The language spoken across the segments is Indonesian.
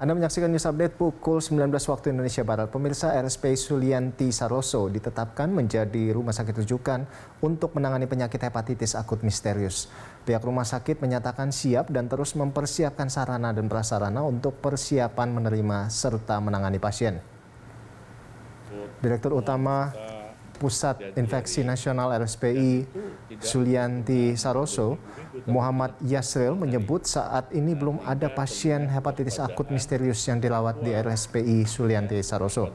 Anda menyaksikan news update pukul 19 waktu Indonesia Barat. Pemirsa RSP Sulianti Saroso ditetapkan menjadi rumah sakit rujukan untuk menangani penyakit hepatitis akut misterius. Pihak rumah sakit menyatakan siap dan terus mempersiapkan sarana dan prasarana untuk persiapan menerima serta menangani pasien. Direktur Utama Pusat Infeksi Nasional RSPI Sulianti Saroso, Muhammad Yasril menyebut saat ini belum ada pasien hepatitis akut misterius yang dilawat di RSPI Sulianti Saroso.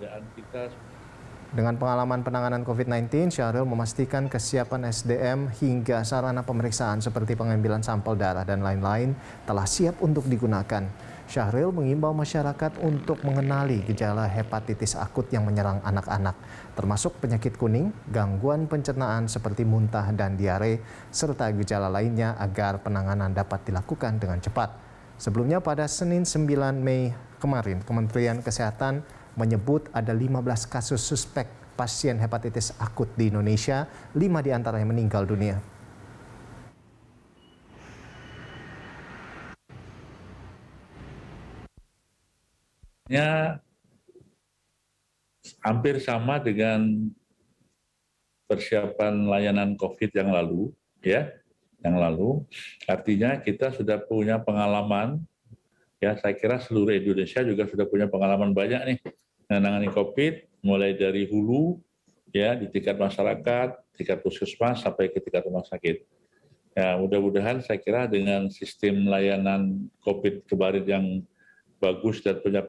Dengan pengalaman penanganan COVID-19, Syahril memastikan kesiapan SDM hingga sarana pemeriksaan seperti pengambilan sampel darah dan lain-lain telah siap untuk digunakan. Syahril mengimbau masyarakat untuk mengenali gejala hepatitis akut yang menyerang anak-anak, termasuk penyakit kuning, gangguan pencernaan seperti muntah dan diare, serta gejala lainnya agar penanganan dapat dilakukan dengan cepat. Sebelumnya pada Senin 9 Mei kemarin, Kementerian Kesehatan menyebut ada 15 kasus suspek pasien hepatitis akut di Indonesia, 5 antaranya meninggal dunia. Ya, hampir sama dengan persiapan layanan COVID yang lalu, ya, yang lalu. Artinya kita sudah punya pengalaman, ya, saya kira seluruh Indonesia juga sudah punya pengalaman banyak nih menangani COVID mulai dari hulu ya di tingkat masyarakat, tingkat puskesmas sampai ke tingkat rumah sakit. Ya, mudah-mudahan saya kira dengan sistem layanan COVID kemarin yang bagus dan punya